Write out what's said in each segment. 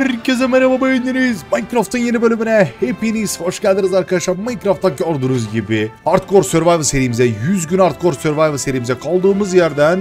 Herkese merhaba bayanlarız. Minecraft'ın yeni bölümüne hepiniz hoş geldiniz arkadaşlar. Minecraft'ta gördüğünüz gibi Hardcore Survival serimize, 100 gün Hardcore Survival serimize kaldığımız yerden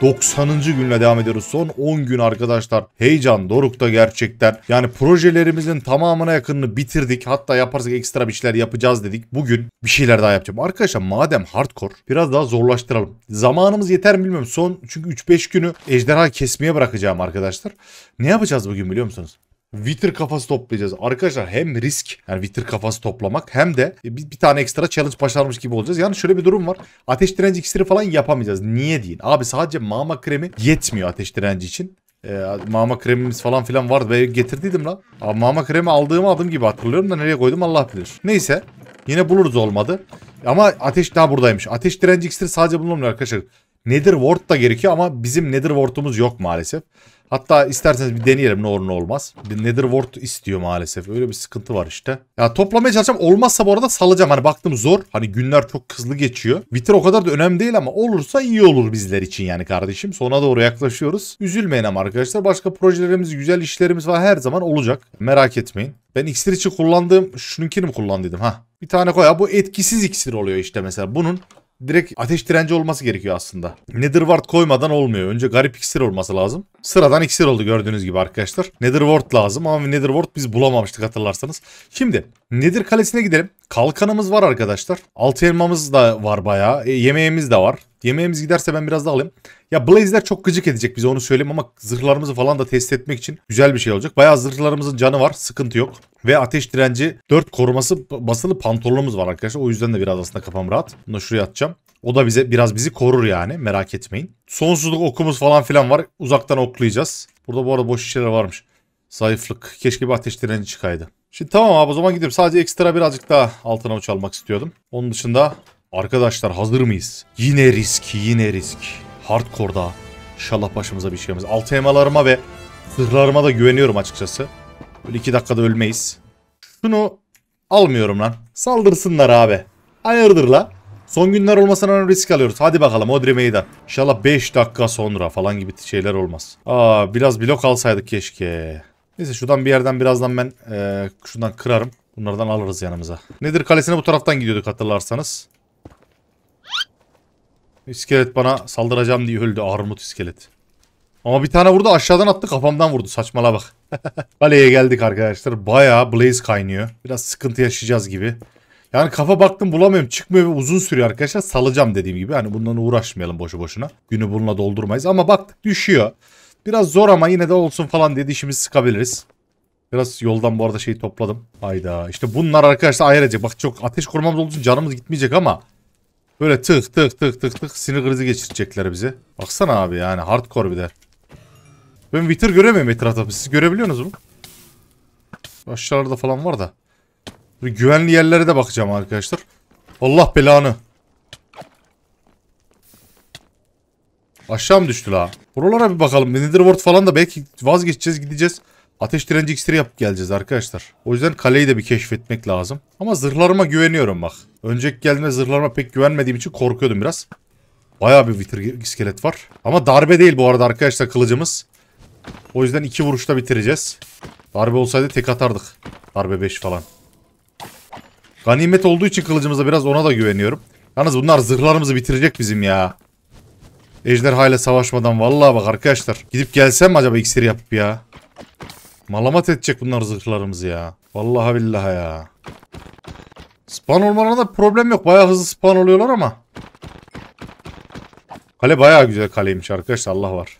90. günle devam ediyoruz. Son 10 gün arkadaşlar. Heyecan Doruk'ta gerçekten. Yani projelerimizin tamamına yakınını bitirdik. Hatta yaparsak ekstra bir şeyler yapacağız dedik. Bugün bir şeyler daha yapacağım. Arkadaşlar madem hardcore biraz daha zorlaştıralım. Zamanımız yeter mi bilmiyorum. Son çünkü 3-5 günü ejderha kesmeye bırakacağım arkadaşlar. Ne yapacağız bugün biliyor musunuz? Wither kafası toplayacağız. Arkadaşlar hem risk yani Wither kafası toplamak hem de e, bir, bir tane ekstra challenge başarmış gibi olacağız. Yani şöyle bir durum var. Ateş direnci iksiri falan yapamayacağız. Niye deyin. Abi sadece mama kremi yetmiyor ateş direnci için. Ee, mama kremimiz falan filan vardı. Ben getirdiydim lan. Abi mama kremi aldığım adım gibi hatırlıyorum da nereye koydum Allah bilir. Neyse. Yine buluruz olmadı. Ama ateş daha buradaymış. Ateş direnci iksiri sadece bulunmuyor arkadaşlar. Nether Ward da gerekiyor ama bizim Nether Ward'umuz yok maalesef. Hatta isterseniz bir deneyelim ne olur ne olmaz. Bir Nether istiyor maalesef. Öyle bir sıkıntı var işte. Ya toplamaya çalışacağım. Olmazsa bu arada salacağım. Hani baktım zor. Hani günler çok hızlı geçiyor. Vitir o kadar da önemli değil ama olursa iyi olur bizler için yani kardeşim. Sona doğru yaklaşıyoruz. Üzülmeyin ama arkadaşlar. Başka projelerimiz, güzel işlerimiz var her zaman olacak. Merak etmeyin. Ben iksir için kullandığım şununkini mi kullandıydım ha? Bir tane koy. Ya bu etkisiz iksir oluyor işte mesela. Bunun direkt ateş direnci olması gerekiyor aslında. Nether koymadan olmuyor. Önce garip iksir olması lazım. Sıradan iksir oldu gördüğünüz gibi arkadaşlar. Nether lazım ama Nether Ward biz bulamamıştık hatırlarsanız. Şimdi Nedir Kalesi'ne gidelim. Kalkanımız var arkadaşlar. Altı elmamız da var bayağı. E, yemeğimiz de var. Yemeğimiz giderse ben biraz da alayım. Ya Blaze'ler çok gıcık edecek bize onu söyleyeyim ama zırhlarımızı falan da test etmek için güzel bir şey olacak. Bayağı zırhlarımızın canı var sıkıntı yok. Ve ateş direnci 4 koruması basılı pantolonumuz var arkadaşlar. O yüzden de biraz aslında kafam rahat. Bunu şuraya atacağım. O da bize biraz bizi korur yani merak etmeyin. Sonsuzluk okumuz falan filan var. Uzaktan oklayacağız. Burada bu arada boş şişeler varmış. Zayıflık. Keşke bir ateş direnci çıkaydı. Şimdi tamam abi o zaman gidiyorum. Sadece ekstra birazcık daha altına uç almak istiyordum. Onun dışında arkadaşlar hazır mıyız? Yine risk, yine risk. Hardcore'da. inşallah başımıza bir şey gelmez. Alt emalarıma ve sırlarıma da güveniyorum açıkçası. Böyle iki dakikada ölmeyiz. Şunu almıyorum lan. Saldırsınlar abi. Hayırdır la. Son günler olmasına risk alıyoruz. Hadi bakalım Odri meydan. İnşallah 5 dakika sonra falan gibi şeyler olmaz. Aa biraz blok alsaydık keşke. Neyse şuradan bir yerden birazdan ben e, şundan kırarım. Bunlardan alırız yanımıza. Nedir kalesine bu taraftan gidiyorduk hatırlarsanız. İskelet bana saldıracağım diye öldü armut iskelet. Ama bir tane vurdu aşağıdan attı kafamdan vurdu saçmala bak. Kaleye geldik arkadaşlar. Baya blaze kaynıyor. Biraz sıkıntı yaşayacağız gibi. Yani kafa baktım bulamıyorum. Çıkmıyor ve uzun sürüyor arkadaşlar. Salacağım dediğim gibi. Hani bundan uğraşmayalım boşu boşuna. Günü bununla doldurmayız. Ama baktık düşüyor. Biraz zor ama yine de olsun falan diye dişimizi sıkabiliriz. Biraz yoldan bu arada şeyi topladım. Hayda. işte bunlar arkadaşlar ayar edecek. Bak çok ateş korumamız olduğu için canımız gitmeyecek ama Böyle tık tık tık tık tık sinir krizi geçirecekler bize. Baksana abi yani hardcore bir de. Ben Wither göremiyorum etrafta. Siz görebiliyor musunuz Aşağılarda falan var da. Böyle güvenli yerlere de bakacağım arkadaşlar. Allah belanı. Aşağı mı düştü la? Buralara bir bakalım. Netherworld falan da belki vazgeçeceğiz gideceğiz. Ateş direnci iksiri yapıp geleceğiz arkadaşlar. O yüzden kaleyi de bir keşfetmek lazım. Ama zırhlarıma güveniyorum bak. Önceki geldiğimde zırhlarıma pek güvenmediğim için korkuyordum biraz. Bayağı bir vitir iskelet var. Ama darbe değil bu arada arkadaşlar kılıcımız. O yüzden iki vuruşta bitireceğiz. Darbe olsaydı tek atardık. Darbe 5 falan. Ganimet olduğu için kılıcımıza biraz ona da güveniyorum. Yalnız bunlar zırhlarımızı bitirecek bizim ya. Ejderha ile savaşmadan vallahi bak arkadaşlar. Gidip gelsem mi acaba iksir yapıp ya? Malamat edecek bunlar zırhlarımızı ya. Vallahi billahi ya. Spawn olmalarında problem yok. Bayağı hızlı spawn oluyorlar ama. Kale bayağı güzel kaleymiş arkadaşlar. Allah var.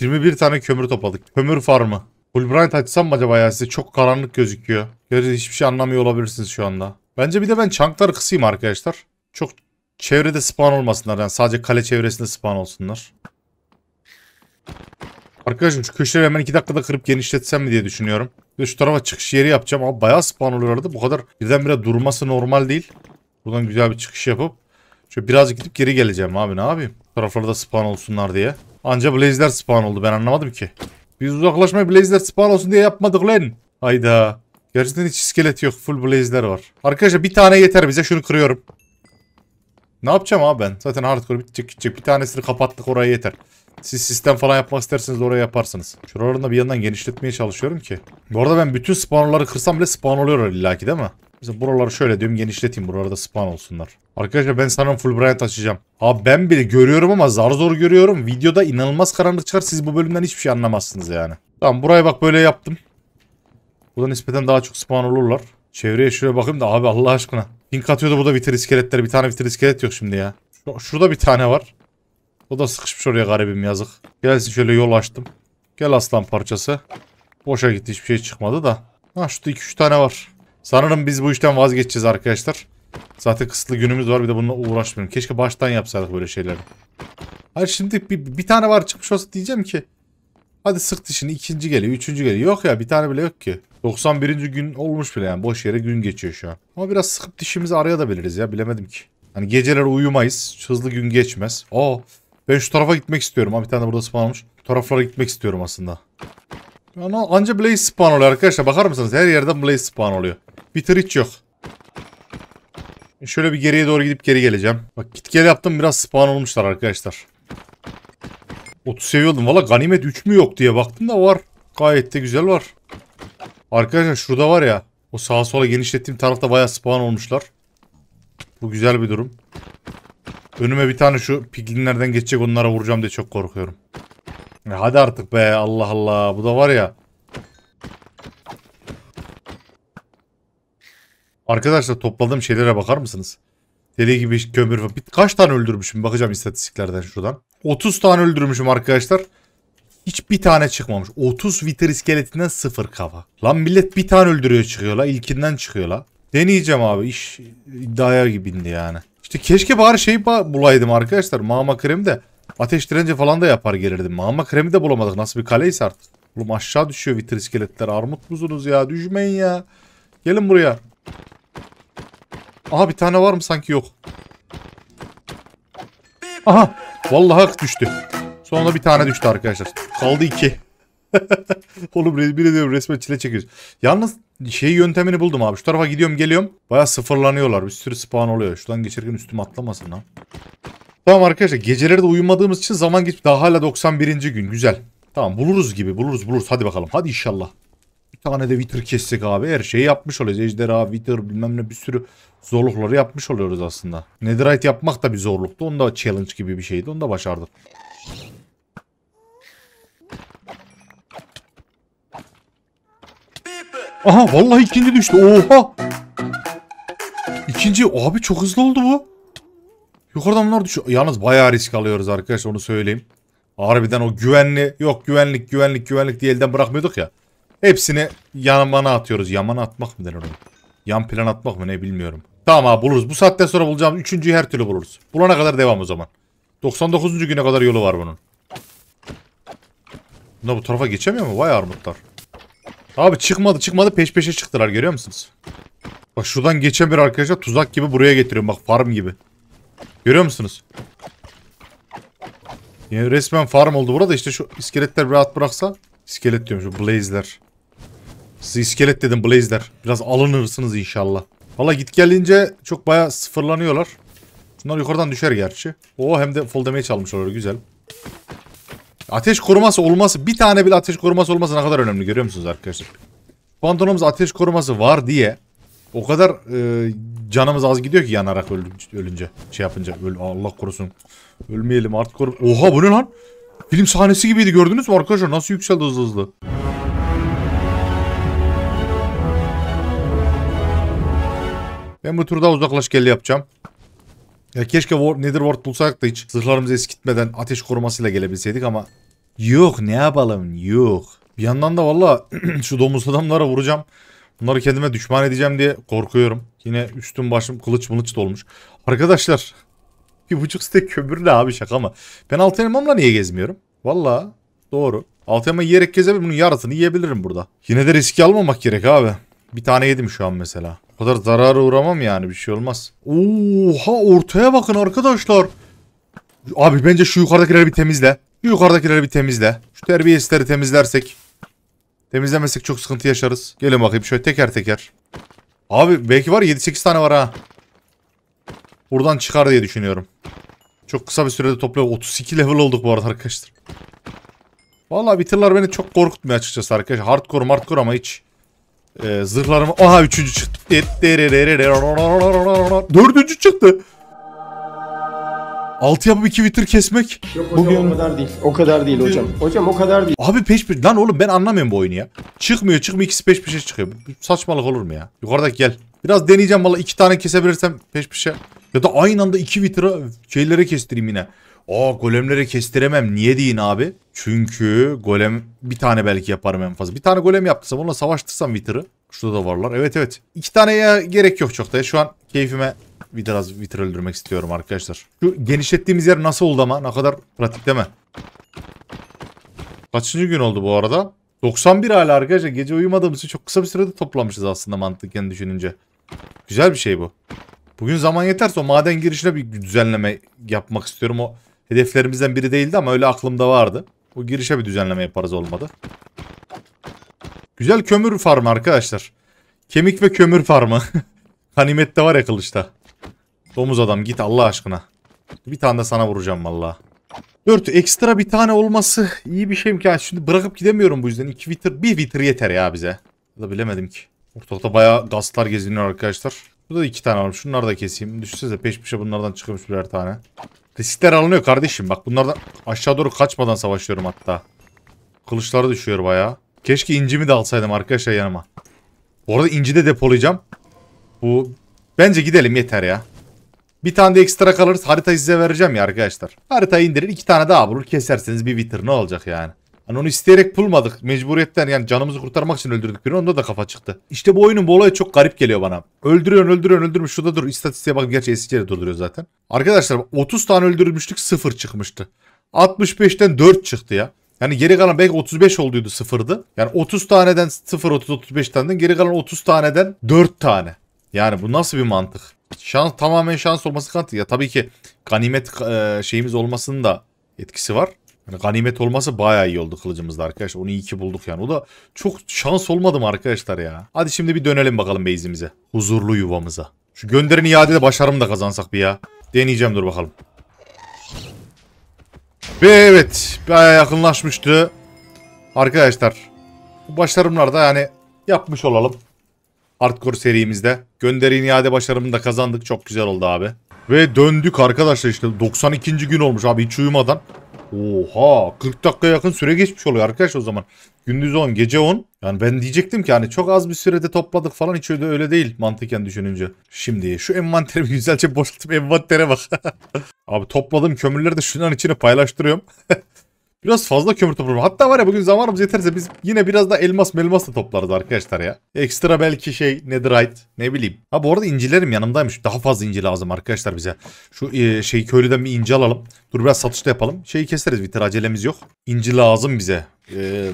21 tane kömür topladık. Kömür farmı. Fulbright açsam mı acaba ya size? Çok karanlık gözüküyor. Görüyorsunuz hiçbir şey anlamıyor olabilirsiniz şu anda. Bence bir de ben çankları kısayım arkadaşlar. Çok çevrede spawn olmasınlar. Yani sadece kale çevresinde spawn olsunlar. Arkadaşım şu köşeleri hemen 2 dakikada kırıp genişletsem mi diye düşünüyorum. Bir şu tarafa çıkış yeri yapacağım. Ama bayağı spawn oluyor arada. Bu kadar birdenbire durması normal değil. Buradan güzel bir çıkış yapıp şöyle birazcık gidip geri geleceğim abi ne yapayım. Taraflarda spawn olsunlar diye. Anca blazeler spawn oldu ben anlamadım ki. Biz uzaklaşmayı blazeler spawn olsun diye yapmadık lan. Hayda. Gerçekten hiç iskelet yok. Full blazeler var. Arkadaşlar bir tane yeter bize. Şunu kırıyorum. Ne yapacağım abi ben? Zaten hardcore bitecek gidecek. Bir tanesini kapattık oraya yeter. Siz sistem falan yapmak isterseniz oraya yaparsınız. Şuralarını da bir yandan genişletmeye çalışıyorum ki. Bu arada ben bütün spawnerları kırsam bile spawn oluyor illaki değil mi? Mesela buraları şöyle diyorum genişleteyim buralarda spawn olsunlar. Arkadaşlar ben sanırım Fulbright açacağım. Abi ben bile görüyorum ama zar zor görüyorum. Videoda inanılmaz karanlık çıkar. Siz bu bölümden hiçbir şey anlamazsınız yani. Tamam burayı bak böyle yaptım. Burada nispeten daha çok spawn olurlar. Çevreye şöyle bakayım da abi Allah aşkına. Pink atıyordu burada vitir iskeletler. Bir tane vitir iskelet yok şimdi ya. Şurada bir tane var. O da sıkışmış oraya garibim yazık. Gelsin şöyle yol açtım. Gel aslan parçası. Boşa gitti hiçbir şey çıkmadı da. Ha şurada 2-3 tane var. Sanırım biz bu işten vazgeçeceğiz arkadaşlar. Zaten kısıtlı günümüz var bir de bununla uğraşmıyorum. Keşke baştan yapsaydık böyle şeyleri. Hayır şimdi bir, bir tane var çıkmış olsa diyeceğim ki. Hadi sık dişini ikinci geliyor üçüncü geliyor. Yok ya bir tane bile yok ki. 91. gün olmuş bile yani boş yere gün geçiyor şu an. Ama biraz sıkıp dişimizi araya da biliriz ya bilemedim ki. Hani geceler uyumayız hızlı gün geçmez. Oo oh, ben şu tarafa gitmek istiyorum. Ha bir tane burada spawn olmuş. Bu taraflara gitmek istiyorum aslında. Yani anca blaze spawn oluyor arkadaşlar. Bakar mısınız? Her yerden blaze spawn oluyor. Bitir hiç yok. Şöyle bir geriye doğru gidip geri geleceğim. Bak git gel yaptım biraz spawn olmuşlar arkadaşlar. 30 seviyordum. Valla ganimet 3 mü yok diye baktım da var. Gayet de güzel var. Arkadaşlar şurada var ya. O sağa sola genişlettiğim tarafta baya spawn olmuşlar. Bu güzel bir durum. Önüme bir tane şu piglinlerden geçecek onlara vuracağım diye çok korkuyorum. Ya e, hadi artık be Allah Allah. Bu da var ya. Arkadaşlar topladığım şeylere bakar mısınız? Deli gibi kömür falan. Kaç tane öldürmüşüm bakacağım istatistiklerden şuradan. 30 tane öldürmüşüm arkadaşlar. Hiç bir tane çıkmamış. 30 vitr iskeletinden sıfır kafa. Lan millet bir tane öldürüyor çıkıyor la. İlkinden çıkıyor la. Deneyeceğim abi. İş iddiaya gibindi yani. İşte keşke bari şey bulaydım arkadaşlar. Mama kremi de ateş direnci falan da yapar gelirdim. Mama kremi de bulamadık. Nasıl bir kaleyiz artık. Oğlum aşağı düşüyor vitir iskeletler. Armut musunuz ya? Düşmeyin ya. Gelin buraya. Aha bir tane var mı sanki yok. Aha. Vallahi düştü. Sonra bir tane düştü arkadaşlar. Kaldı iki. Oğlum bir diyorum resmen çile çekiyoruz. Yalnız şey yöntemini buldum abi. Şu tarafa gidiyorum geliyorum. Baya sıfırlanıyorlar. Bir sürü spawn oluyor. Şuradan geçerken üstüm atlamasın lan. Tamam arkadaşlar geceleri de uyumadığımız için zaman geçip daha hala 91. gün. Güzel. Tamam buluruz gibi buluruz buluruz. Hadi bakalım hadi inşallah. Bir tane de Wither kessek abi. Her şeyi yapmış oluyoruz. Ejderha, Wither bilmem ne bir sürü zorlukları yapmış oluyoruz aslında. Netherite yapmak da bir zorluktu. Onda challenge gibi bir şeydi. Onu da başardık. Aha vallahi ikinci düştü. Oha. İkinci abi çok hızlı oldu bu. Yukarıdan bunlar düşüyor. Yalnız bayağı risk alıyoruz arkadaşlar onu söyleyeyim. Harbiden o güvenli yok güvenlik güvenlik güvenlik diye elden bırakmıyorduk ya. Hepsini yanmana atıyoruz. Yamana atmak mı denir onu? Yan plan atmak mı ne bilmiyorum. Tamam abi buluruz. Bu saatten sonra bulacağımız üçüncüyü her türlü buluruz. Bulana kadar devam o zaman. 99. güne kadar yolu var bunun. ne bu tarafa geçemiyor mu? Vay armutlar. Abi çıkmadı çıkmadı peş peşe çıktılar görüyor musunuz? Bak şuradan geçen bir arkadaşa tuzak gibi buraya getiriyorum bak farm gibi. Görüyor musunuz? Yani resmen farm oldu burada işte şu iskeletler rahat bıraksa. İskelet diyorum şu blaze'ler. Siz iskelet dedim blaze'ler. Biraz alınırsınız inşallah. Valla git gelince çok baya sıfırlanıyorlar. Bunlar yukarıdan düşer gerçi. O hem de full damage almış olur güzel. Ateş koruması olması bir tane bile ateş koruması olması ne kadar önemli görüyor musunuz arkadaşlar? Pantolonumuz ateş koruması var diye o kadar e, canımız az gidiyor ki yanarak öl, ölünce şey yapınca öl, Allah korusun ölmeyelim artık koru oha bu ne lan film sahnesi gibiydi gördünüz mü arkadaşlar nasıl yükseldi hızlı hızlı. Ben bu turda uzaklaş gel yapacağım. Ya keşke War, Netherworld bulsak da hiç zırhlarımızı eskitmeden ateş korumasıyla gelebilseydik ama Yok ne yapalım yok. Bir yandan da valla şu domuz adamlara vuracağım. Bunları kendime düşman edeceğim diye korkuyorum. Yine üstüm başım kılıç mılıç dolmuş. Arkadaşlar bir buçuk stek köbürle abi şaka ama. Ben altı elmamla niye gezmiyorum? Valla doğru. Altı elma yiyerek gezebilirim. Bunun yarısını yiyebilirim burada. Yine de riski almamak gerek abi. Bir tane yedim şu an mesela. O kadar zarara uğramam yani bir şey olmaz. Oha ortaya bakın arkadaşlar. Abi bence şu yukarıdakileri bir temizle. Yukarıdakileri bir temizle. Şu terbiyesleri temizlersek. Temizlemezsek çok sıkıntı yaşarız. Gelin bakayım şöyle teker teker. Abi belki var 7-8 tane var ha. Buradan çıkar diye düşünüyorum. Çok kısa bir sürede toplayalım. 32 level olduk bu arada arkadaşlar. Vallahi bitirler beni çok korkutmuyor açıkçası arkadaşlar. Hardcore hardcore ama hiç. Ee, zırhlarımı... Aha üçüncü çıktı. Dördüncü çıktı. Altı yapıp iki kesmek. Yok hocam Bugün... o kadar değil. O kadar değil hocam. Hocam o kadar değil. Abi peş peş. Lan oğlum ben anlamıyorum bu oyunu ya. Çıkmıyor çıkmıyor ikisi peş peşe çıkıyor. Saçmalık olur mu ya? Yukarıdaki gel. Biraz deneyeceğim valla iki tane kesebilirsem peş peşe. Ya da aynı anda iki vitra şeylere kestireyim yine. Aa golemlere kestiremem. Niye deyin abi? Çünkü golem bir tane belki yaparım en fazla. Bir tane golem yaptırsam onunla savaştırsam vitırı. Şurada da varlar. Evet evet. İki taneye gerek yok çok da. Şu an keyfime biraz vitir öldürmek istiyorum arkadaşlar. Şu genişlettiğimiz yer nasıl oldu ama? Ne kadar pratik değil mi? Kaçıncı gün oldu bu arada? 91 hala arkadaşlar. Gece uyumadığımız için çok kısa bir sürede toplamışız aslında mantıken düşününce. Güzel bir şey bu. Bugün zaman yeterse o maden girişine bir düzenleme yapmak istiyorum. O hedeflerimizden biri değildi ama öyle aklımda vardı. O girişe bir düzenleme yaparız olmadı. Güzel kömür farmı arkadaşlar. Kemik ve kömür farmı. Hanimette var ya kılıçta. Domuz adam git Allah aşkına. Bir tane de sana vuracağım valla. 4 ekstra bir tane olması iyi bir şey mi? Yani şimdi bırakıp gidemiyorum bu yüzden. 2 vitr 1 vitr yeter ya bize. Ya da bilemedim ki. Ortalıkta bayağı gazlar geziniyor arkadaşlar. Burada da 2 tane var. Şunları da keseyim. Düşünsenize peş peşe bunlardan çıkmış birer tane. Riskler alınıyor kardeşim. Bak bunlardan aşağı doğru kaçmadan savaşıyorum hatta. Kılıçları düşüyor bayağı. Keşke incimi de alsaydım arkadaşlar yanıma. Bu arada inci de depolayacağım. Bu bence gidelim yeter ya. Bir tane de ekstra kalırız. Haritayı size vereceğim ya arkadaşlar. Haritayı indirin iki tane daha bulur. Keserseniz bir bitir. Ne olacak yani? Hani onu isteyerek bulmadık. Mecburiyetten yani canımızı kurtarmak için öldürdük birini. Onda da kafa çıktı. İşte bu oyunun bu olayı çok garip geliyor bana. Öldürüyor, öldürüyor, öldürmüş. Şurada dur. İstatistiğe bakın. Gerçi eskileri durduruyor zaten. Arkadaşlar 30 tane öldürülmüşlük 0 çıkmıştı. 65'ten 4 çıktı ya. Yani geri kalan belki 35 olduydu sıfırdı. Yani 30 taneden 0 30 35 taneden geri kalan 30 taneden 4 tane. Yani bu nasıl bir mantık? Şans tamamen şans olması kanıtı. Ya tabii ki ganimet e, şeyimiz olmasının da etkisi var. Yani ganimet olması bayağı iyi oldu kılıcımızda arkadaşlar. Onu iyi ki bulduk yani. O da çok şans olmadı mı arkadaşlar ya? Hadi şimdi bir dönelim bakalım base'imize. Huzurlu yuvamıza. Şu gönderin iadede başarım da kazansak bir ya. Deneyeceğim dur bakalım. Ve evet bayağı yakınlaşmıştı. Arkadaşlar bu başarımlarda yani yapmış olalım. Hardcore serimizde. Gönderi iade başarımını da kazandık. Çok güzel oldu abi. Ve döndük arkadaşlar işte 92. gün olmuş abi hiç uyumadan. Oha 40 dakika yakın süre geçmiş oluyor arkadaş o zaman. Gündüz 10 gece 10. Yani ben diyecektim ki hani çok az bir sürede topladık falan hiç öyle, öyle değil mantıken düşününce. Şimdi şu envanterimi güzelce boşaltıp envantere bak. Abi topladım kömürleri de şunların içine paylaştırıyorum. Biraz fazla kömür topluyorum. Hatta var ya bugün zamanımız yeterse biz yine biraz da elmas melmas da toplarız arkadaşlar ya. Ekstra belki şey netherite ne bileyim. Ha bu arada incilerim yanımdaymış. Daha fazla inci lazım arkadaşlar bize. Şu e, şey köylüden bir inci alalım. Dur biraz satışta yapalım. Şeyi keseriz bitir acelemiz yok. İnci lazım bize. E,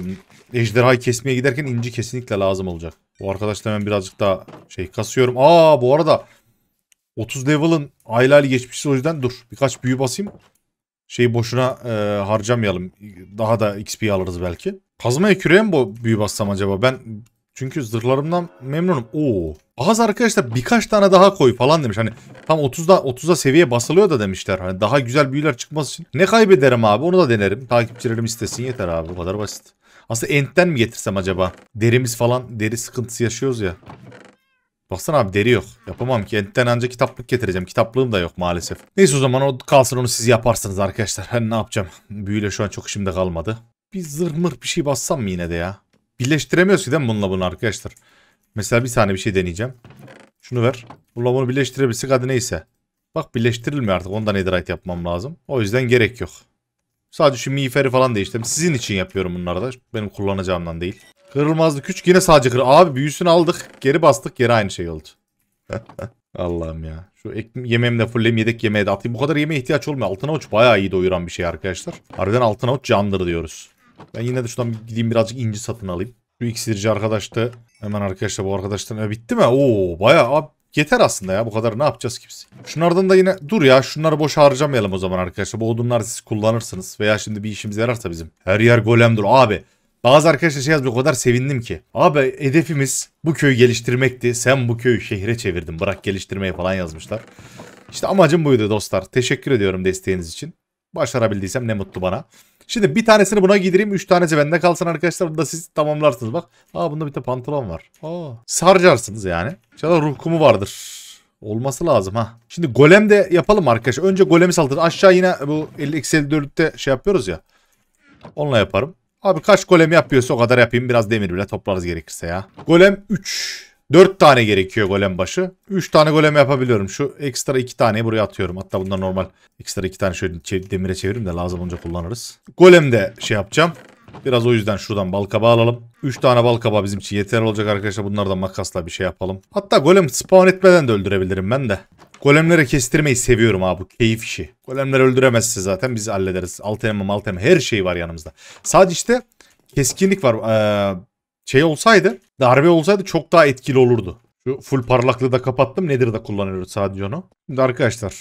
ejderhayı kesmeye giderken inci kesinlikle lazım olacak. Bu arkadaşla hemen birazcık daha şey kasıyorum. Aa bu arada 30 level'ın aile aile geçmişi o yüzden dur. Birkaç büyü basayım. Şeyi boşuna e, harcamayalım. Daha da XP alırız belki. Kazmaya küreye mi bu büyü bassam acaba? Ben çünkü zırhlarımdan memnunum. Oo. Az arkadaşlar birkaç tane daha koy falan demiş. Hani tam 30'da 30'da seviye basılıyor da demişler. Hani daha güzel büyüler çıkması için. Ne kaybederim abi onu da denerim. Takipçilerim istesin yeter abi. Bu kadar basit. Aslında Ent'ten mi getirsem acaba? Derimiz falan deri sıkıntısı yaşıyoruz ya. Baksana abi deri yok. Yapamam ki. Entten ancak kitaplık getireceğim. Kitaplığım da yok maalesef. Neyse o zaman o kalsın onu siz yaparsınız arkadaşlar. Ben ne yapacağım? Büyüyle şu an çok işimde kalmadı. Bir zırmır bir şey bassam mı yine de ya? Birleştiremiyoruz ki değil mi bununla bunu arkadaşlar? Mesela bir tane bir şey deneyeceğim. Şunu ver. Bununla bunu birleştirebilsek hadi neyse. Bak birleştirilmiyor artık. Ondan netherite yapmam lazım. O yüzden gerek yok. Sadece şu miğferi falan değiştirdim. Sizin için yapıyorum bunları da. Benim kullanacağımdan değil kırılmazdı. 3 yine sadece kır. Abi büyüsünü aldık. Geri bastık. Geri aynı şey oldu. Allah'ım ya. Şu yememle fullem yedek yemeğe de atayım. Bu kadar yemeğe ihtiyaç olmuyor. Altın avuç bayağı iyi doyuran bir şey arkadaşlar. Harbiden altın avuç candır diyoruz. Ben yine de şuradan gideyim birazcık inci satın alayım. Şu iksirci arkadaşta hemen arkadaşlar bu arkadaştan e, bitti mi? Oo bayağı abi, yeter aslında ya bu kadar ne yapacağız kimse. Şunlardan da yine dur ya şunları boş harcamayalım o zaman arkadaşlar. Bu odunlar siz kullanırsınız veya şimdi bir işimize yararsa bizim. Her yer golemdir abi. Bazı arkadaşlar şey yazmış o kadar sevindim ki. Abi hedefimiz bu köyü geliştirmekti. Sen bu köyü şehre çevirdin. Bırak geliştirmeye falan yazmışlar. İşte amacım buydu dostlar. Teşekkür ediyorum desteğiniz için. Başarabildiysem ne mutlu bana. Şimdi bir tanesini buna gidireyim. Üç tanesi bende kalsın arkadaşlar. Bunu da siz tamamlarsınız. Bak. Aa bunda bir de pantolon var. Aa. Sarcarsınız yani. İnşallah ruh kumu vardır. Olması lazım ha. Şimdi golem de yapalım arkadaşlar. Önce golemi saldırır. Aşağı yine bu 50 x 54'te şey yapıyoruz ya. Onunla yaparım. Abi kaç golem yapıyorsa o kadar yapayım. Biraz demir bile toplarız gerekirse ya. Golem 3. 4 tane gerekiyor golem başı. 3 tane golem yapabiliyorum. Şu ekstra 2 taneyi buraya atıyorum. Hatta bunlar normal. Ekstra 2 tane şöyle demire çeviririm de lazım olunca kullanırız. Golem de şey yapacağım. Biraz o yüzden şuradan balkaba alalım. 3 tane balkaba bizim için yeterli olacak arkadaşlar. Bunlardan makasla bir şey yapalım. Hatta golem spawn etmeden de öldürebilirim ben de. Golemlere kestirmeyi seviyorum abi. Bu keyif işi. Golemler öldüremezse zaten biz hallederiz. Altem maltem her şey var yanımızda. Sadece işte keskinlik var. Ee, şey olsaydı darbe olsaydı çok daha etkili olurdu. Şu full parlaklığı da kapattım. Nedir de kullanıyoruz sadece onu. Şimdi arkadaşlar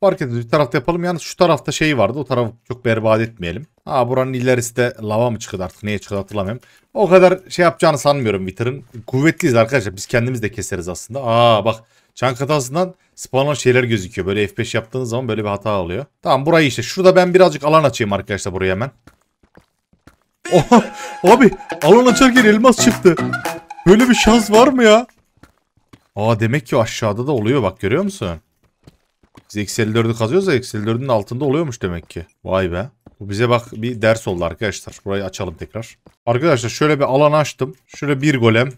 fark edin bir tarafta yapalım. Yalnız şu tarafta şey vardı. O tarafı çok berbat etmeyelim. Ha buranın ilerisi de lava mı çıkıyordu artık neye çıkıyordu hatırlamıyorum. O kadar şey yapacağını sanmıyorum Witter'ın. Kuvvetliyiz arkadaşlar. Biz kendimiz de keseriz aslında. Aa bak Çan katasından spawner şeyler gözüküyor. Böyle F5 yaptığınız zaman böyle bir hata oluyor. Tamam burayı işte. Şurada ben birazcık alan açayım arkadaşlar buraya hemen. Oha abi alan açarken elmas çıktı. Böyle bir şans var mı ya? Aa demek ki aşağıda da oluyor bak görüyor musun? Biz Excel 4'ü kazıyoruz ya Excel 4'ün altında oluyormuş demek ki. Vay be. Bu bize bak bir ders oldu arkadaşlar. Burayı açalım tekrar. Arkadaşlar şöyle bir alan açtım. Şöyle bir golem.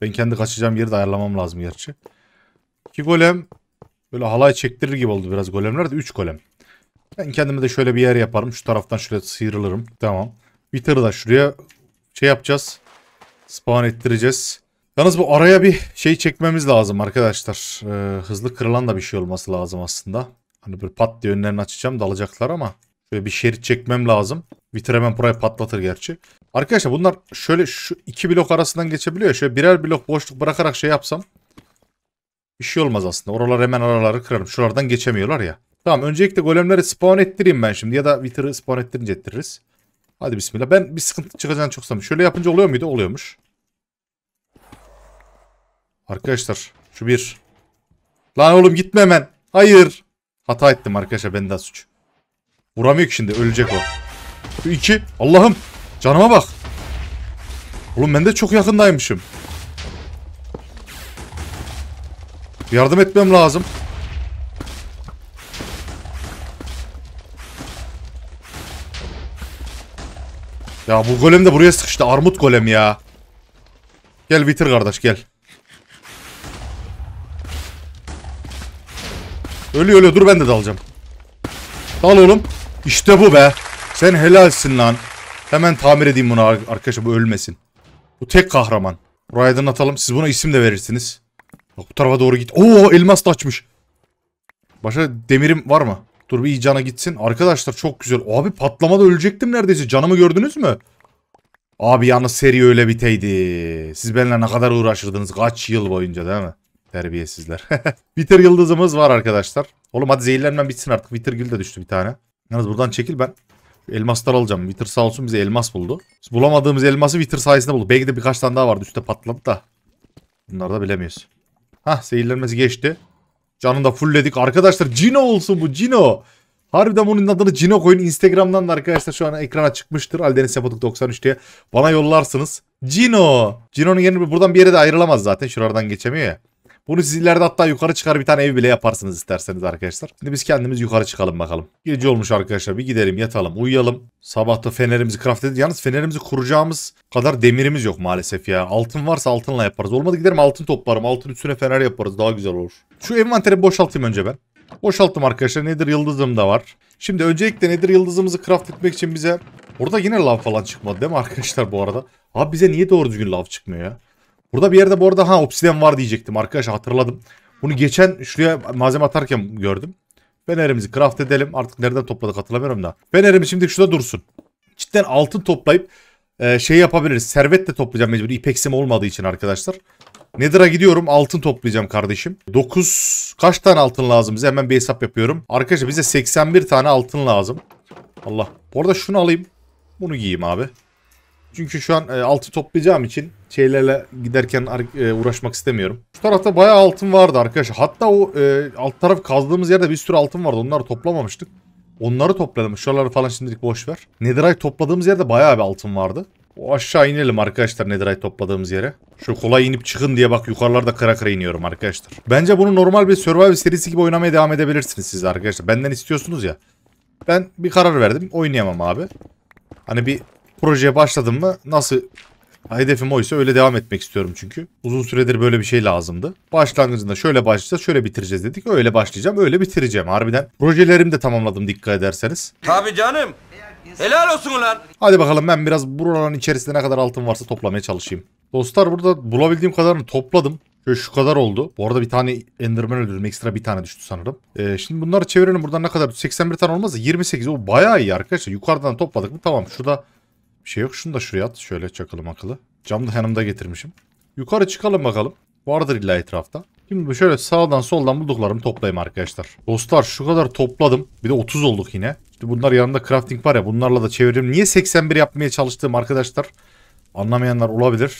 Ben kendi kaçacağım yeri de ayarlamam lazım gerçi. 2 golem. Böyle halay çektirir gibi oldu biraz golemler de 3 golem. Ben kendime de şöyle bir yer yaparım. Şu taraftan şöyle sıyrılırım. Tamam. Wither'ı da şuraya şey yapacağız. Spawn ettireceğiz. Yalnız bu araya bir şey çekmemiz lazım arkadaşlar. Ee, hızlı kırılan da bir şey olması lazım aslında. Hani böyle pat diye önlerini açacağım dalacaklar ama. böyle bir şerit çekmem lazım. Vitir hemen buraya patlatır gerçi. Arkadaşlar bunlar şöyle şu iki blok arasından geçebiliyor. Şöyle birer blok boşluk bırakarak şey yapsam. Bir şey olmaz aslında. Oralar hemen araları kırarım. Şuralardan geçemiyorlar ya. Tamam öncelikle golemleri spawn ettireyim ben şimdi. Ya da Wither'ı spawn ettirince ettiririz. Hadi bismillah. Ben bir sıkıntı çıkacağını çok sanmıyorum. Şöyle yapınca oluyor muydu? Oluyormuş. Arkadaşlar şu bir. Lan oğlum gitme hemen. Hayır. Hata ettim arkadaşlar benden suç. Vuramıyor ki şimdi ölecek o. Şu iki. Allah'ım canıma bak. Oğlum ben de çok yakındaymışım. Yardım etmem lazım. Ya bu golem de buraya sıkıştı. Armut golem ya. Gel bitir kardeş gel. Ölüyor ölüyor dur ben de dalacağım. Dal oğlum. İşte bu be. Sen helalsin lan. Hemen tamir edeyim bunu arkadaşlar bu ölmesin. Bu tek kahraman. Buraya aydınlatalım. Siz buna isim de verirsiniz. Bak bu tarafa doğru git. Oo elmas da açmış. Başka demirim var mı? Dur bir cana gitsin. Arkadaşlar çok güzel. Abi patlamada ölecektim neredeyse. Canımı gördünüz mü? Abi yalnız seri öyle biteydi. Siz benimle ne kadar uğraşırdınız. Kaç yıl boyunca değil mi? Terbiyesizler. Bitir yıldızımız var arkadaşlar. Oğlum hadi zehirlenmem bitsin artık. Bitir gül de düştü bir tane. Yalnız buradan çekil ben. Elmaslar alacağım. Bitir sağ olsun bize elmas buldu. bulamadığımız elması bitir sayesinde buldu. Belki de birkaç tane daha vardı. Üstte patladı da. Bunları da bilemiyoruz. Hah zehirlenmesi geçti. Canını da fullledik. Arkadaşlar Cino olsun bu Cino. Harbiden bunun adını Cino koyun. Instagram'dan da arkadaşlar şu an ekrana çıkmıştır. Aldeniz Yapadık 93 diye. Bana yollarsınız. Cino. Cino'nun yerini buradan bir yere de ayrılamaz zaten. Şuradan geçemiyor ya. Bunu siz ileride hatta yukarı çıkar bir tane ev bile yaparsınız isterseniz arkadaşlar. Şimdi biz kendimiz yukarı çıkalım bakalım. Gece olmuş arkadaşlar bir gidelim yatalım uyuyalım. Sabahta fenerimizi craft edin. Yalnız fenerimizi kuracağımız kadar demirimiz yok maalesef ya. Altın varsa altınla yaparız. Olmadı giderim altın toplarım. Altın üstüne fener yaparız daha güzel olur. Şu envanteri boşaltayım önce ben. Boşalttım arkadaşlar. Nedir yıldızım da var. Şimdi öncelikle nedir yıldızımızı craft etmek için bize... Orada yine lav falan çıkmadı değil mi arkadaşlar bu arada? Abi bize niye doğru düzgün lav çıkmıyor ya? Burada bir yerde bu arada ha obsiden var diyecektim arkadaşlar hatırladım. Bunu geçen şuraya malzeme atarken gördüm. Fenerimizi craft edelim. Artık nereden topladık hatırlamıyorum da. Fenerimiz şimdi şurada dursun. Cidden altın toplayıp e, şey yapabiliriz. Servet de toplayacağım mecbur. İpeksim olmadığı için arkadaşlar. Nedira gidiyorum altın toplayacağım kardeşim. 9 kaç tane altın lazım bize hemen bir hesap yapıyorum. Arkadaşlar bize 81 tane altın lazım. Allah. Bu arada şunu alayım. Bunu giyeyim abi. Çünkü şu an e, altı toplayacağım için şeylerle giderken e, uğraşmak istemiyorum. Şu tarafta bayağı altın vardı arkadaşlar. Hatta o e, alt taraf kazdığımız yerde bir sürü altın vardı. Onları toplamamıştık. Onları topladım. Şuraları falan şimdilik boş ver. Netherite topladığımız yerde bayağı bir altın vardı. O aşağı inelim arkadaşlar Netherite topladığımız yere. Şu kolay inip çıkın diye bak yukarılarda kara kara iniyorum arkadaşlar. Bence bunu normal bir survival serisi gibi oynamaya devam edebilirsiniz siz arkadaşlar. Benden istiyorsunuz ya. Ben bir karar verdim. Oynayamam abi. Hani bir projeye başladım mı nasıl hedefim oysa öyle devam etmek istiyorum çünkü. Uzun süredir böyle bir şey lazımdı. Başlangıcında şöyle başlayacağız şöyle bitireceğiz dedik. Öyle başlayacağım öyle bitireceğim harbiden. Projelerimi de tamamladım dikkat ederseniz. Tabii canım. Helal olsun ulan. Hadi bakalım ben biraz buranın içerisinde ne kadar altın varsa toplamaya çalışayım. Dostlar burada bulabildiğim kadarını topladım. Şöyle şu kadar oldu. Bu arada bir tane Enderman öldürdüm. Ekstra bir tane düştü sanırım. Ee, şimdi bunları çevirelim. Buradan ne kadar? 81 tane olmaz da 28. O bayağı iyi arkadaşlar. Yukarıdan topladık mı? Tamam. Şurada şey yok. Şunu da şuraya at. Şöyle çakalım akıllı. Cam da yanımda getirmişim. Yukarı çıkalım bakalım. Vardır illa etrafta. Şimdi şöyle sağdan soldan bulduklarımı toplayayım arkadaşlar. Dostlar şu kadar topladım. Bir de 30 olduk yine. İşte bunlar yanında crafting var ya bunlarla da çeviririm. Niye 81 yapmaya çalıştığım arkadaşlar anlamayanlar olabilir.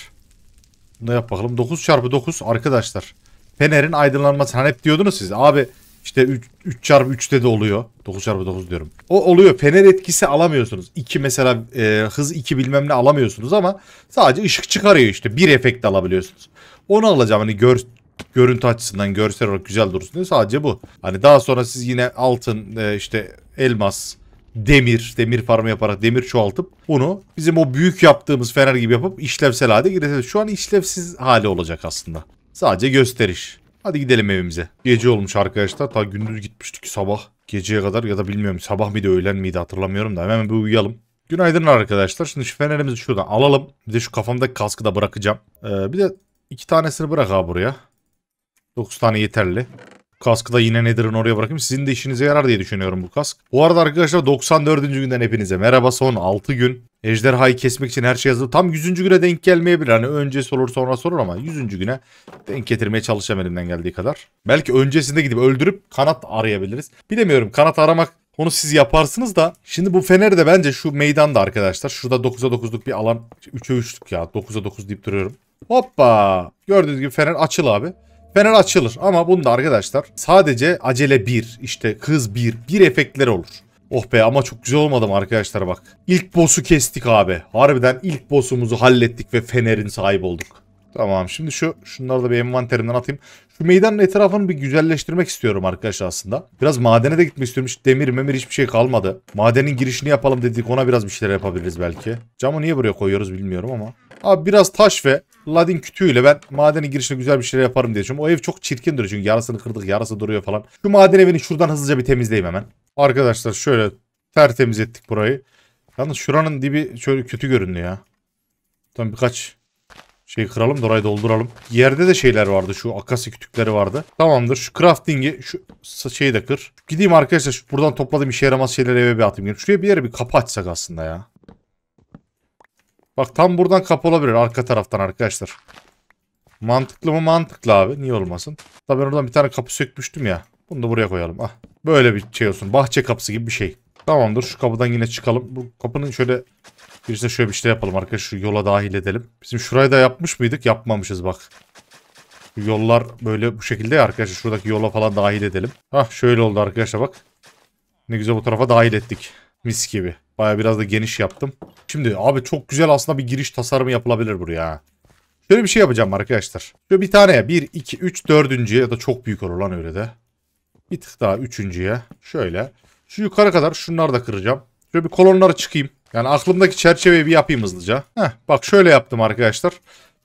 Bunu da yap bakalım. 9 çarpı 9 arkadaşlar. Fener'in aydınlanması. Hani hep diyordunuz siz abi işte 3, 3 çarpı 3'te de oluyor. 9 çarpı 9 diyorum. O oluyor. Fener etkisi alamıyorsunuz. 2 mesela e, hız 2 bilmem ne alamıyorsunuz ama sadece ışık çıkarıyor işte. Bir efekt alabiliyorsunuz. Onu alacağım hani gör, görüntü açısından görsel olarak güzel dursun diye sadece bu. Hani daha sonra siz yine altın e, işte elmas demir, demir farmı yaparak demir çoğaltıp bunu bizim o büyük yaptığımız fener gibi yapıp işlevsel hale getireceğiz. Şu an işlevsiz hali olacak aslında. Sadece gösteriş. Hadi gidelim evimize. Gece olmuş arkadaşlar. Ta gündüz gitmiştik sabah. Geceye kadar ya da bilmiyorum sabah mıydı öğlen miydi hatırlamıyorum da hemen bir uyuyalım. Günaydın arkadaşlar. Şimdi şu fenerimizi şuradan alalım. Bir de şu kafamdaki kaskı da bırakacağım. Ee, bir de iki tanesini bırak abi buraya. Dokuz tane yeterli. Kaskı da yine nedirin oraya bırakayım. Sizin de işinize yarar diye düşünüyorum bu kask. Bu arada arkadaşlar 94. günden hepinize merhaba. Son 6 gün. Ejderhayı kesmek için her şey yazılı Tam 100. güne denk gelmeyebilir. Hani öncesi olur sonra sorur ama 100. güne denk getirmeye çalışacağım elimden geldiği kadar. Belki öncesinde gidip öldürüp kanat arayabiliriz. Bilemiyorum kanat aramak onu siz yaparsınız da şimdi bu Fener de bence şu meydanda arkadaşlar. Şurada 9'a 9'luk bir alan. 3'e 3'lük ya. 9'a 9 deyip duruyorum. Hoppa. Gördüğünüz gibi Fener açıl abi. Fener açılır ama bunda arkadaşlar sadece acele 1, işte hız 1, 1 efektler olur. Oh be ama çok güzel olmadı mı arkadaşlar bak. İlk boss'u kestik abi. Harbiden ilk boss'umuzu hallettik ve Fener'in sahibi olduk. Tamam şimdi şu şunları da bir envanterimden atayım. Şu meydanın etrafını bir güzelleştirmek istiyorum arkadaşlar aslında. Biraz madene de gitmek istiyorum. Hiç demir memir hiçbir şey kalmadı. Madenin girişini yapalım dedik ona biraz bir şeyler yapabiliriz belki. Camı niye buraya koyuyoruz bilmiyorum ama. Abi biraz taş ve Ladin kütüğüyle ben madeni girişine güzel bir şeyler yaparım diye düşünüyorum. O ev çok çirkin duruyor çünkü yarasını kırdık yarası duruyor falan. Şu maden evini şuradan hızlıca bir temizleyeyim hemen. Arkadaşlar şöyle tertemiz ettik burayı. Yalnız şuranın dibi şöyle kötü göründü ya. Tam birkaç şey kıralım da orayı dolduralım. Yerde de şeyler vardı. Şu akasya kütükleri vardı. Tamamdır. Şu crafting'i şu şeyi de kır. Gideyim arkadaşlar şu buradan topladığım işe yaramaz şeyleri eve bir atayım. Şuraya bir yere bir kapı açsak aslında ya. Bak tam buradan kapı olabilir arka taraftan arkadaşlar. Mantıklı mı? Mantıklı abi. Niye olmasın? Tabii ben oradan bir tane kapı sökmüştüm ya. Bunu da buraya koyalım. Ah. Böyle bir şey olsun. Bahçe kapısı gibi bir şey. Tamamdır. Şu kapıdan yine çıkalım. Bu kapının şöyle birisi şöyle bir şey yapalım arkadaşlar. Şu yola dahil edelim. Bizim şurayı da yapmış mıydık? Yapmamışız bak. Şu yollar böyle bu şekilde ya arkadaşlar. Şuradaki yola falan dahil edelim. Hah şöyle oldu arkadaşlar bak. Ne güzel bu tarafa dahil ettik. Mis gibi. Baya biraz da geniş yaptım. Şimdi abi çok güzel aslında bir giriş tasarımı yapılabilir buraya. Şöyle bir şey yapacağım arkadaşlar. Şöyle bir tane ya. 1, 2, 3, 4. ya da çok büyük olur lan öyle de. Bir tık daha üçüncüye. Şöyle. Şu yukarı kadar şunları da kıracağım. Şöyle bir kolonlara çıkayım. Yani aklımdaki çerçeveyi bir yapayım hızlıca. Heh, bak şöyle yaptım arkadaşlar.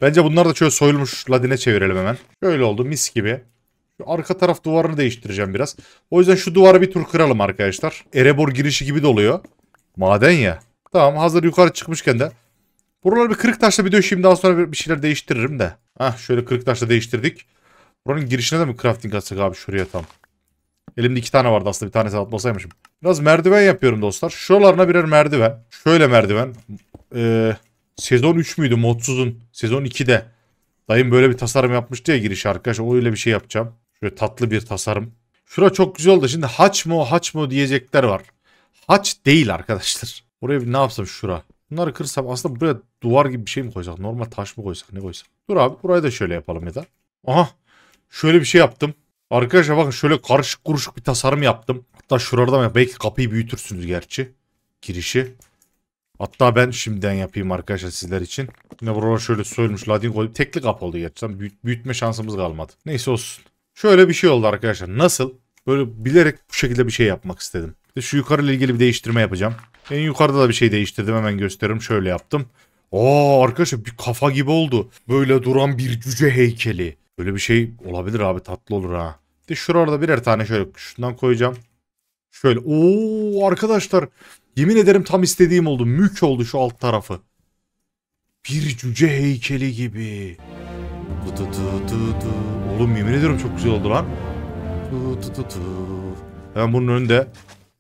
Bence bunları da şöyle soyulmuş ladine çevirelim hemen. Şöyle oldu mis gibi. Şu arka taraf duvarını değiştireceğim biraz. O yüzden şu duvarı bir tur kıralım arkadaşlar. Erebor girişi gibi de oluyor. Maden ya. Tamam hazır yukarı çıkmışken de. Buraları bir kırık taşla bir döşeyim daha sonra bir şeyler değiştiririm de. Hah şöyle kırık taşla değiştirdik. Buranın girişine de mi crafting atsak abi şuraya tam. Elimde iki tane vardı aslında bir tanesi atmasaymışım. Biraz merdiven yapıyorum dostlar. Şuralarına birer merdiven. Şöyle merdiven. Ee, sezon 3 müydü modsuzun? Sezon 2'de. Dayım böyle bir tasarım yapmıştı ya giriş arkadaşlar. O öyle bir şey yapacağım. Şöyle tatlı bir tasarım. Şura çok güzel oldu. Şimdi haç mı haç mı diyecekler var haç değil arkadaşlar. Oraya bir ne yapsam şura. Bunları kırsam aslında buraya duvar gibi bir şey mi koysak? Normal taş mı koysak? Ne koysak? Dur abi burayı da şöyle yapalım ya da. Aha şöyle bir şey yaptım. Arkadaşlar bakın şöyle karışık kuruşuk bir tasarım yaptım. Hatta şuradan ya Belki kapıyı büyütürsünüz gerçi. Girişi. Hatta ben şimdiden yapayım arkadaşlar sizler için. Yine buralar şöyle soyulmuş ladin koyup tekli kapı oldu gerçekten. Büyüt, büyütme şansımız kalmadı. Neyse olsun. Şöyle bir şey oldu arkadaşlar. Nasıl? Böyle bilerek bu şekilde bir şey yapmak istedim. Bir şu yukarı ile ilgili bir değiştirme yapacağım. En yukarıda da bir şey değiştirdim hemen gösteririm. Şöyle yaptım. Aa arkadaşlar bir kafa gibi oldu. Böyle duran bir cüce heykeli. Böyle bir şey olabilir abi tatlı olur ha. Bir de şurada birer tane şöyle şundan koyacağım. Şöyle Oo arkadaşlar yemin ederim tam istediğim oldu. Mük oldu şu alt tarafı. Bir cüce heykeli gibi. Du, du, du, du, du. Oğlum yemin ediyorum çok güzel oldu lan. Du, du, du, du. Hemen bunun önünde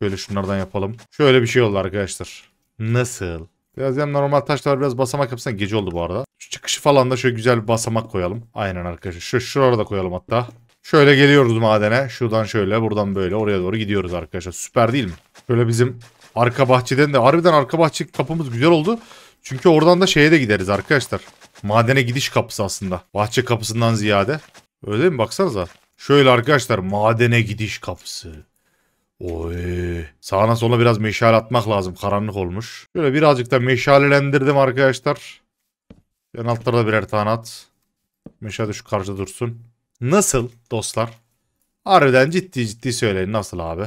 Böyle şunlardan yapalım. Şöyle bir şey oldu arkadaşlar. Nasıl? Biraz yani normal taşlar biraz basamak yapsana. Gece oldu bu arada. Şu çıkışı falan da şöyle güzel bir basamak koyalım. Aynen arkadaşlar. Şu şurada koyalım hatta. Şöyle geliyoruz madene. Şuradan şöyle buradan böyle oraya doğru gidiyoruz arkadaşlar. Süper değil mi? Böyle bizim arka bahçeden de harbiden arka bahçe kapımız güzel oldu. Çünkü oradan da şeye de gideriz arkadaşlar. Madene gidiş kapısı aslında. Bahçe kapısından ziyade. Öyle mi baksanıza. Şöyle arkadaşlar madene gidiş kapısı. Oy. Sağına sola biraz meşale atmak lazım. Karanlık olmuş. Şöyle birazcık da meşalelendirdim arkadaşlar. Yan altlarda birer tane at. Meşale şu karşıda dursun. Nasıl dostlar? Harbiden ciddi ciddi söyleyin. Nasıl abi?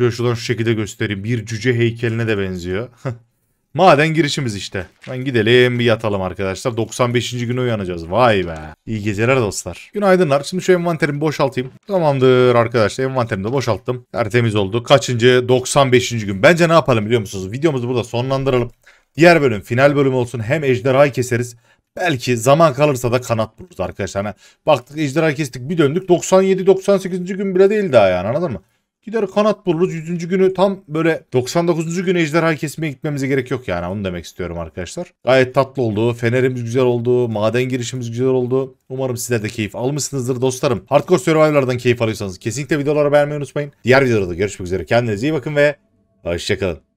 Şöyle şuradan şu şekilde göstereyim. Bir cüce heykeline de benziyor. Maden girişimiz işte. Ben gidelim bir yatalım arkadaşlar. 95. güne uyanacağız. Vay be. İyi geceler dostlar. Günaydınlar. Şimdi şu envanterimi boşaltayım. Tamamdır arkadaşlar. Envanterimi de boşalttım. Tertemiz oldu. Kaçıncı? 95. gün. Bence ne yapalım biliyor musunuz? Videomuzu burada sonlandıralım. Diğer bölüm final bölümü olsun. Hem ejderhayı keseriz. Belki zaman kalırsa da kanat buluruz arkadaşlar. Hani baktık ejderhayı kestik bir döndük. 97-98. gün bile değil daha yani anladın mı? Gider kanat buluruz. 100. günü tam böyle 99. gün ejderha kesmeye gitmemize gerek yok yani. Onu demek istiyorum arkadaşlar. Gayet tatlı oldu. Fenerimiz güzel oldu. Maden girişimiz güzel oldu. Umarım sizler de keyif almışsınızdır dostlarım. Hardcore Survivor'lardan keyif alıyorsanız kesinlikle videoları beğenmeyi unutmayın. Diğer videolarda görüşmek üzere. Kendinize iyi bakın ve hoşçakalın.